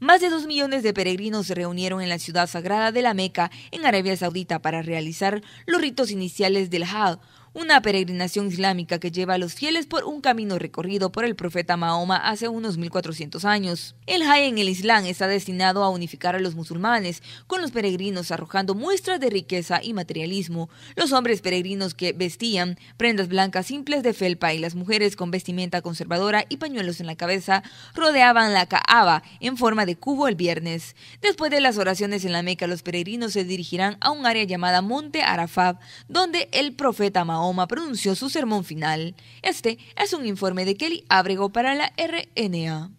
Más de dos millones de peregrinos se reunieron en la ciudad sagrada de la Meca, en Arabia Saudita, para realizar los ritos iniciales del Hajj, una peregrinación islámica que lleva a los fieles por un camino recorrido por el profeta Mahoma hace unos 1400 años. El Hay en el Islam está destinado a unificar a los musulmanes con los peregrinos arrojando muestras de riqueza y materialismo, los hombres peregrinos que vestían prendas blancas simples de felpa y las mujeres con vestimenta conservadora y pañuelos en la cabeza rodeaban la Kaaba en forma de cubo el viernes. Después de las oraciones en la Meca, los peregrinos se dirigirán a un área llamada Monte Arafat, donde el profeta Mahoma Oma pronunció su sermón final. Este es un informe de Kelly Abrego para la RNA.